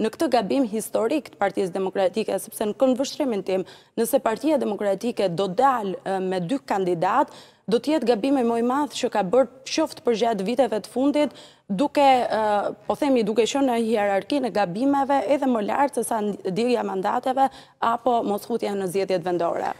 në këtë gabim historik të partijës demokratike, sepse në kënë vështrimin tim, nëse partija demokratike do dalë me dy kandidat, do tjetë gabim e moj madhë që ka bërë shoft për gjatë viteve të fundit, duke, po themi, duke shonë në hierarki në gabimeve edhe më lartë se sa dirja mandateve apo mos hutja në zjetjet vendore.